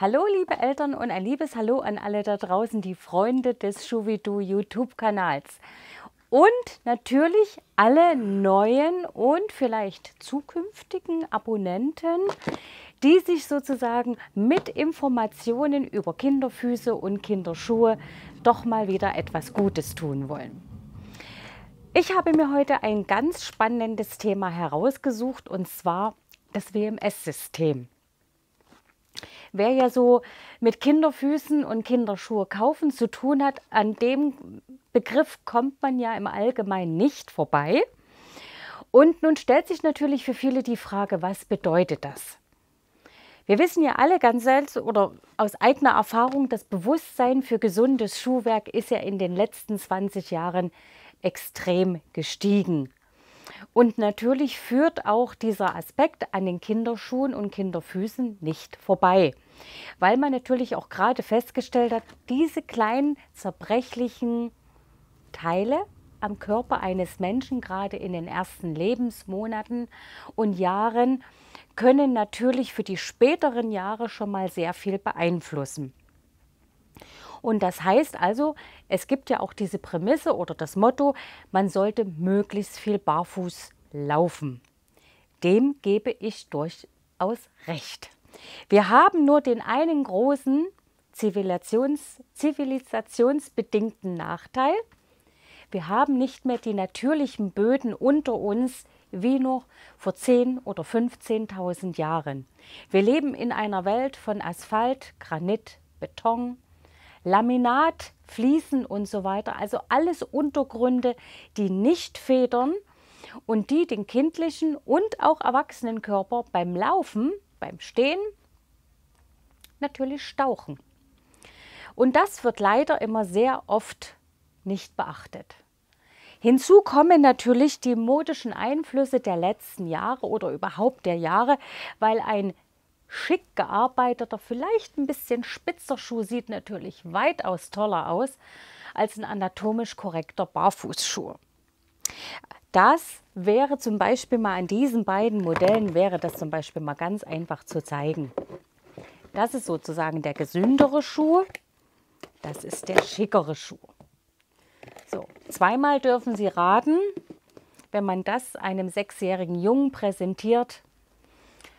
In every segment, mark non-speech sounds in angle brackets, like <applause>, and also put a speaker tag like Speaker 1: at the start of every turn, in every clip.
Speaker 1: Hallo, liebe Eltern und ein liebes Hallo an alle da draußen, die Freunde des Schuvidu YouTube-Kanals. Und natürlich alle neuen und vielleicht zukünftigen Abonnenten, die sich sozusagen mit Informationen über Kinderfüße und Kinderschuhe doch mal wieder etwas Gutes tun wollen. Ich habe mir heute ein ganz spannendes Thema herausgesucht und zwar das WMS-System wer ja so mit Kinderfüßen und Kinderschuhe kaufen zu tun hat, an dem Begriff kommt man ja im Allgemeinen nicht vorbei. Und nun stellt sich natürlich für viele die Frage, was bedeutet das? Wir wissen ja alle ganz selbst oder aus eigener Erfahrung, das Bewusstsein für gesundes Schuhwerk ist ja in den letzten 20 Jahren extrem gestiegen. Und natürlich führt auch dieser Aspekt an den Kinderschuhen und Kinderfüßen nicht vorbei, weil man natürlich auch gerade festgestellt hat, diese kleinen zerbrechlichen Teile am Körper eines Menschen, gerade in den ersten Lebensmonaten und Jahren, können natürlich für die späteren Jahre schon mal sehr viel beeinflussen. Und das heißt also, es gibt ja auch diese Prämisse oder das Motto, man sollte möglichst viel barfuß laufen. Dem gebe ich durchaus recht. Wir haben nur den einen großen Zivilisations zivilisationsbedingten Nachteil. Wir haben nicht mehr die natürlichen Böden unter uns wie noch vor 10 oder 15.000 Jahren. Wir leben in einer Welt von Asphalt, Granit, Beton, Laminat, Fliesen und so weiter. Also alles Untergründe, die nicht federn und die den kindlichen und auch erwachsenen Körper beim Laufen, beim Stehen natürlich stauchen. Und das wird leider immer sehr oft nicht beachtet. Hinzu kommen natürlich die modischen Einflüsse der letzten Jahre oder überhaupt der Jahre, weil ein schick gearbeiteter, vielleicht ein bisschen spitzer Schuh sieht natürlich weitaus toller aus als ein anatomisch korrekter Barfußschuh. Das wäre zum Beispiel mal an diesen beiden Modellen, wäre das zum Beispiel mal ganz einfach zu zeigen. Das ist sozusagen der gesündere Schuh, das ist der schickere Schuh. So, zweimal dürfen Sie raten, wenn man das einem sechsjährigen Jungen präsentiert,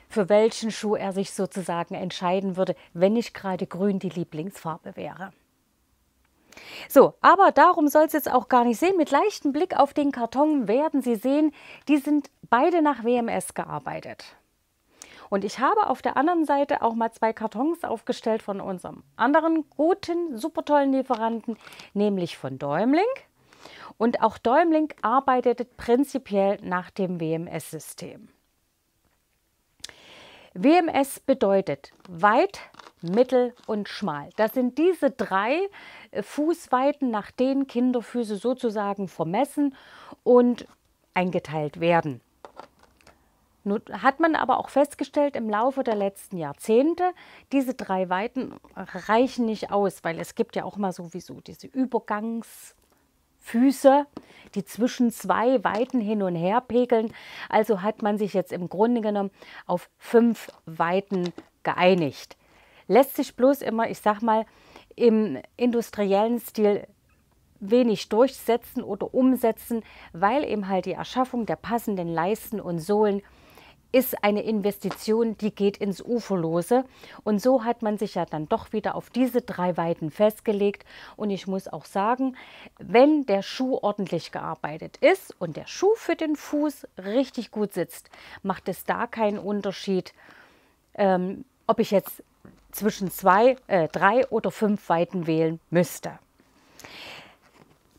Speaker 1: für welchen Schuh er sich sozusagen entscheiden würde, wenn nicht gerade grün die Lieblingsfarbe wäre. So, aber darum soll es jetzt auch gar nicht sehen. Mit leichtem Blick auf den Karton werden Sie sehen, die sind beide nach WMS gearbeitet. Und ich habe auf der anderen Seite auch mal zwei Kartons aufgestellt von unserem anderen guten, super tollen Lieferanten, nämlich von Däumling. Und auch Däumling arbeitet prinzipiell nach dem WMS-System. WMS bedeutet weit, mittel und schmal. Das sind diese drei Fußweiten, nach denen Kinderfüße sozusagen vermessen und eingeteilt werden. Nun hat man aber auch festgestellt im Laufe der letzten Jahrzehnte, diese drei Weiten reichen nicht aus, weil es gibt ja auch mal sowieso diese Übergangs- Füße, die zwischen zwei Weiten hin und her pegeln. Also hat man sich jetzt im Grunde genommen auf fünf Weiten geeinigt. Lässt sich bloß immer, ich sag mal, im industriellen Stil wenig durchsetzen oder umsetzen, weil eben halt die Erschaffung der passenden Leisten und Sohlen ist eine Investition, die geht ins Uferlose. Und so hat man sich ja dann doch wieder auf diese drei Weiten festgelegt. Und ich muss auch sagen, wenn der Schuh ordentlich gearbeitet ist und der Schuh für den Fuß richtig gut sitzt, macht es da keinen Unterschied, ähm, ob ich jetzt zwischen zwei, äh, drei oder fünf Weiten wählen müsste.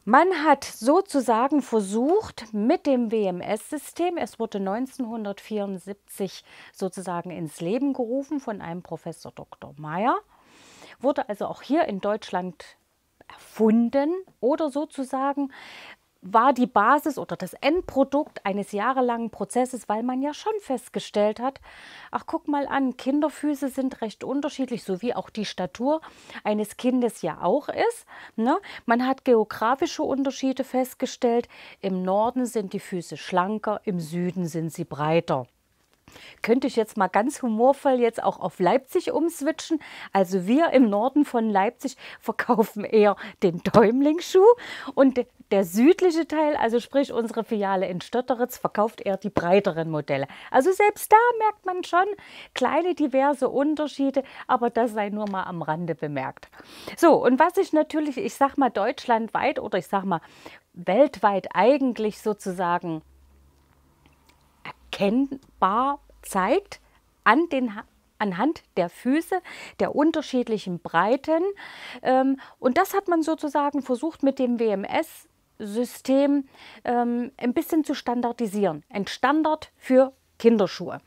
Speaker 1: Man hat sozusagen versucht mit dem WMS-System, es wurde 1974 sozusagen ins Leben gerufen von einem Professor Dr. Meyer, wurde also auch hier in Deutschland erfunden oder sozusagen war die Basis oder das Endprodukt eines jahrelangen Prozesses, weil man ja schon festgestellt hat, ach guck mal an, Kinderfüße sind recht unterschiedlich, so wie auch die Statur eines Kindes ja auch ist. Ne? Man hat geografische Unterschiede festgestellt, im Norden sind die Füße schlanker, im Süden sind sie breiter. Könnte ich jetzt mal ganz humorvoll jetzt auch auf Leipzig umswitchen? Also wir im Norden von Leipzig <laughs> verkaufen eher den Däumlingsschuh und der südliche Teil, also sprich unsere Filiale in Stötteritz, verkauft eher die breiteren Modelle. Also selbst da merkt man schon kleine diverse Unterschiede, aber das sei nur mal am Rande bemerkt. So, und was ich natürlich, ich sag mal deutschlandweit oder ich sag mal weltweit eigentlich sozusagen erkennbar zeigt an den anhand der Füße der unterschiedlichen Breiten. Ähm, und das hat man sozusagen versucht mit dem WMS. System ähm, ein bisschen zu standardisieren. Ein Standard für Kinderschuhe.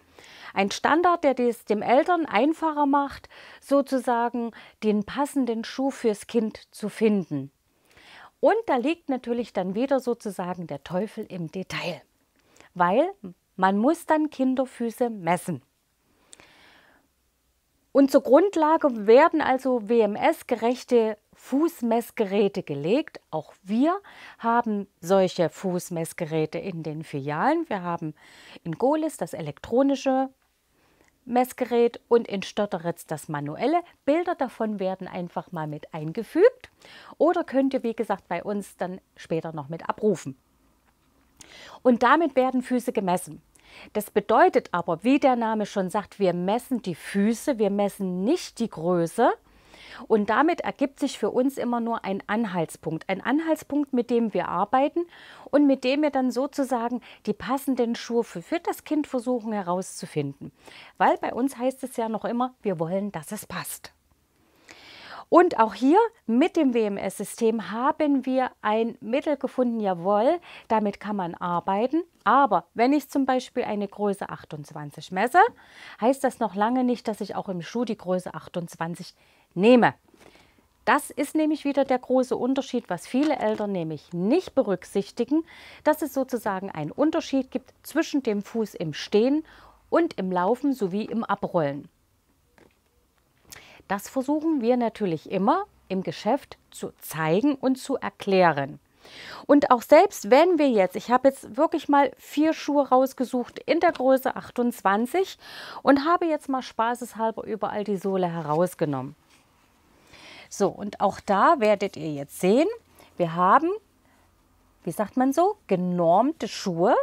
Speaker 1: Ein Standard, der es dem Eltern einfacher macht, sozusagen den passenden Schuh fürs Kind zu finden. Und da liegt natürlich dann wieder sozusagen der Teufel im Detail, weil man muss dann Kinderfüße messen. Und zur Grundlage werden also WMS-gerechte Fußmessgeräte gelegt. Auch wir haben solche Fußmessgeräte in den Filialen. Wir haben in Golis das elektronische Messgerät und in Stotteritz das manuelle. Bilder davon werden einfach mal mit eingefügt oder könnt ihr, wie gesagt, bei uns dann später noch mit abrufen. Und damit werden Füße gemessen. Das bedeutet aber, wie der Name schon sagt, wir messen die Füße, wir messen nicht die Größe. Und damit ergibt sich für uns immer nur ein Anhaltspunkt. Ein Anhaltspunkt, mit dem wir arbeiten und mit dem wir dann sozusagen die passenden Schuhe für, das Kind versuchen herauszufinden. Weil bei uns heißt es ja noch immer, wir wollen, dass es passt. Und auch hier mit dem WMS-System haben wir ein Mittel gefunden, jawohl, damit kann man arbeiten. Aber wenn ich zum Beispiel eine Größe 28 messe, heißt das noch lange nicht, dass ich auch im Schuh die Größe 28 nehme. Das ist nämlich wieder der große Unterschied, was viele Eltern nämlich nicht berücksichtigen, dass es sozusagen einen Unterschied gibt zwischen dem Fuß im Stehen und im Laufen sowie im Abrollen. Das versuchen wir natürlich immer im Geschäft zu zeigen und zu erklären. Und auch selbst wenn wir jetzt, ich habe jetzt wirklich mal vier Schuhe rausgesucht in der Größe 28 und habe jetzt mal spaßeshalber überall die Sohle herausgenommen. So, und auch da werdet ihr jetzt sehen, wir haben, wie sagt man so, genormte Schuhe.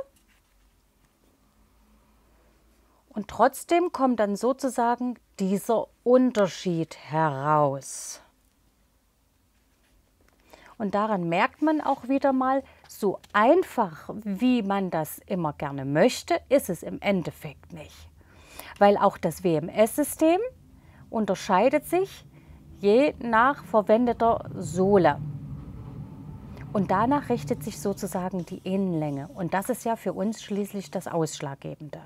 Speaker 1: Und trotzdem kommt dann sozusagen dieser Unterschied heraus. Und daran merkt man auch wieder mal, so einfach, wie man das immer gerne möchte, ist es im Endeffekt nicht. Weil auch das WMS-System unterscheidet sich je nach verwendeter Sohle. Und danach richtet sich sozusagen die Innenlänge. Und das ist ja für uns schließlich das Ausschlaggebende.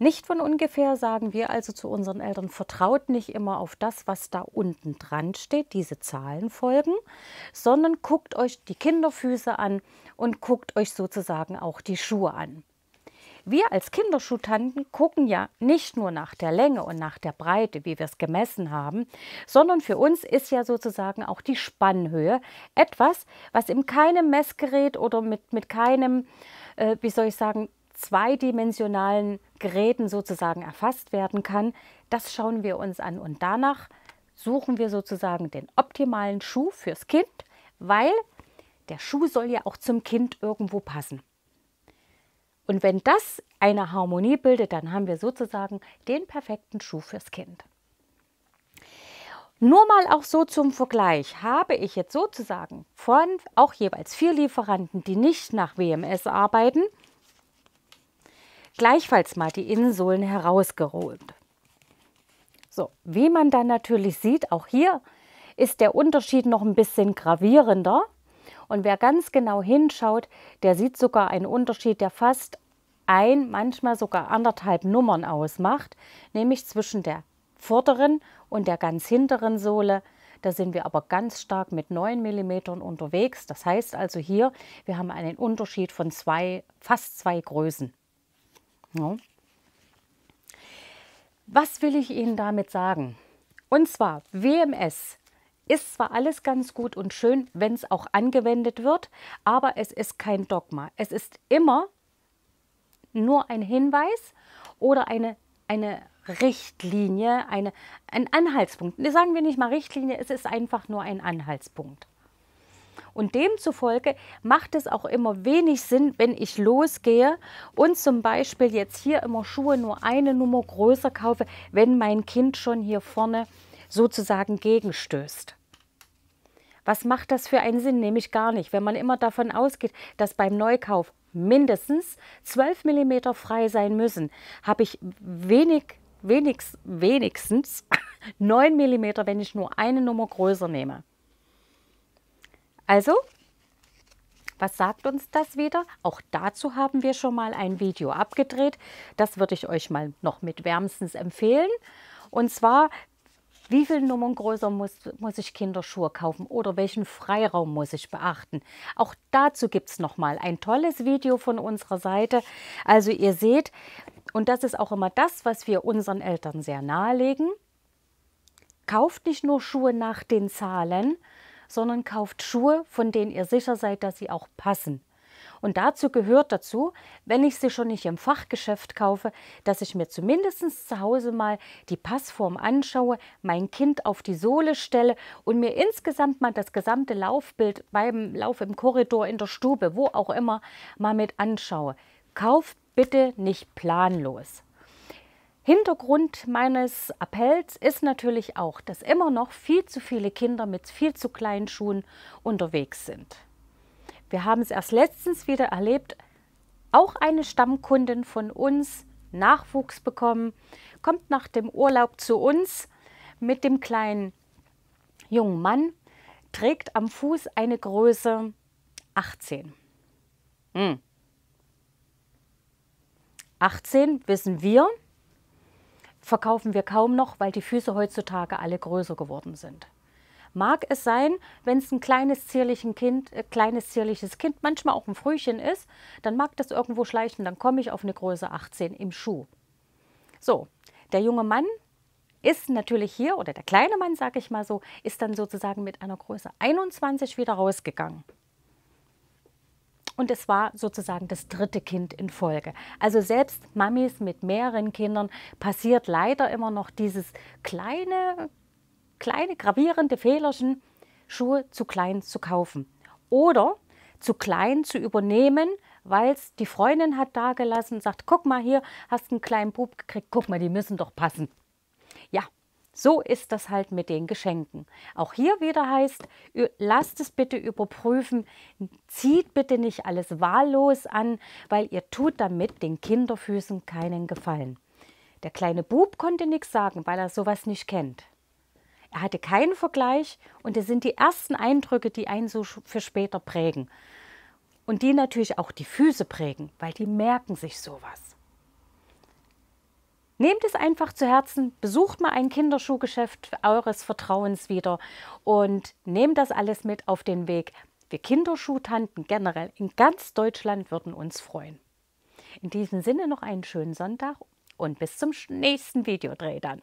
Speaker 1: Nicht von ungefähr sagen wir also zu unseren Eltern, vertraut nicht immer auf das, was da unten dran steht, diese Zahlen folgen, sondern guckt euch die Kinderfüße an und guckt euch sozusagen auch die Schuhe an. Wir als Kinderschuhtanten gucken ja nicht nur nach der Länge und nach der Breite, wie wir es gemessen haben, sondern für uns ist ja sozusagen auch die Spannhöhe etwas, was in keinem Messgerät oder mit, mit keinem, äh, wie soll ich sagen, zweidimensionalen Geräten sozusagen erfasst werden kann. Das schauen wir uns an und danach suchen wir sozusagen den optimalen Schuh fürs Kind, weil der Schuh soll ja auch zum Kind irgendwo passen. Und wenn das eine Harmonie bildet, dann haben wir sozusagen den perfekten Schuh fürs Kind. Nur mal auch so zum Vergleich habe ich jetzt sozusagen von auch jeweils vier Lieferanten, die nicht nach WMS arbeiten, gleichfalls mal die Innensohlen herausgeräumt. So, wie man dann natürlich sieht, auch hier ist der Unterschied noch ein bisschen gravierender. Und wer ganz genau hinschaut, der sieht sogar einen Unterschied, der fast ein, manchmal sogar anderthalb Nummern ausmacht, nämlich zwischen der vorderen und der ganz hinteren Sohle. Da sind wir aber ganz stark mit 9 mm unterwegs. Das heißt also hier, wir haben einen Unterschied von zwei, fast zwei Größen. Ja. Was will ich Ihnen damit sagen? Und zwar, WMS ist zwar alles ganz gut und schön, wenn es auch angewendet wird, aber es ist kein Dogma. Es ist immer nur ein Hinweis oder eine, eine Richtlinie, eine, ein Anhaltspunkt. Sagen wir nicht mal Richtlinie, es ist einfach nur ein Anhaltspunkt. Und demzufolge macht es auch immer wenig Sinn, wenn ich losgehe und zum Beispiel jetzt hier immer Schuhe nur eine Nummer größer kaufe, wenn mein Kind schon hier vorne sozusagen gegenstößt. Was macht das für einen Sinn? Nämlich gar nicht. Wenn man immer davon ausgeht, dass beim Neukauf mindestens 12 mm frei sein müssen, habe ich wenig, wenig, wenigstens 9 <laughs> mm, wenn ich nur eine Nummer größer nehme. Also, was sagt uns das wieder? Auch dazu haben wir schon mal ein Video abgedreht. Das würde ich euch mal noch mit wärmstens empfehlen. Und zwar, wie viel Nummern größer muss, muss ich Kinderschuhe kaufen oder welchen Freiraum muss ich beachten? Auch dazu gibt es noch mal ein tolles Video von unserer Seite. Also ihr seht, und das ist auch immer das, was wir unseren Eltern sehr nahelegen, kauft nicht nur Schuhe nach den Zahlen, sondern kauft Schuhe, von denen ihr sicher seid, dass sie auch passen. Und dazu gehört dazu, wenn ich sie schon nicht im Fachgeschäft kaufe, dass ich mir zumindest zu Hause mal die Passform anschaue, mein Kind auf die Sohle stelle und mir insgesamt mal das gesamte Laufbild beim Lauf im Korridor, in der Stube, wo auch immer, mal mit anschaue. Kauft bitte nicht planlos. Hintergrund meines Appells ist natürlich auch, dass immer noch viel zu viele Kinder mit viel zu kleinen Schuhen unterwegs sind. Wir haben es erst letztens wieder erlebt, auch eine Stammkundin von uns, Nachwuchs bekommen, kommt nach dem Urlaub zu uns mit dem kleinen jungen Mann, trägt am Fuß eine Größe 18. Hm. 18 wissen wir, verkaufen wir kaum noch, weil die Füße heutzutage alle größer geworden sind. Mag es sein, wenn es ein kleines, zierlichen kind, äh, kleines zierliches Kind, manchmal auch ein Frühchen ist, dann mag das irgendwo schleichen, dann komme ich auf eine Größe 18 im Schuh. So, der junge Mann ist natürlich hier, oder der kleine Mann, sage ich mal so, ist dann sozusagen mit einer Größe 21 wieder rausgegangen. Und es war sozusagen das dritte Kind in Folge. Also selbst Mamis mit mehreren Kindern passiert leider immer noch dieses kleine, kleine gravierende Fehlerchen, Schuhe zu klein zu kaufen oder zu klein zu übernehmen, weil es die Freundin hat dagelassen und sagt, guck mal hier, hast einen kleinen Bub gekriegt, guck mal, die müssen doch passen. So ist das halt mit den Geschenken. Auch hier wieder heißt, lasst es bitte überprüfen, zieht bitte nicht alles wahllos an, weil ihr tut damit den Kinderfüßen keinen Gefallen. Der kleine Bub konnte nichts sagen, weil er sowas nicht kennt. Er hatte keinen Vergleich und es sind die ersten Eindrücke, die einen so für später prägen. Und die natürlich auch die Füße prägen, weil die merken sich sowas. Nehmt es einfach zu Herzen, besucht mal ein Kinderschuhgeschäft eures Vertrauens wieder und nehmt das alles mit auf den Weg. Wir Kinderschuhtanten generell in ganz Deutschland würden uns freuen. In diesem Sinne noch einen schönen Sonntag und bis zum nächsten Videodreh dann.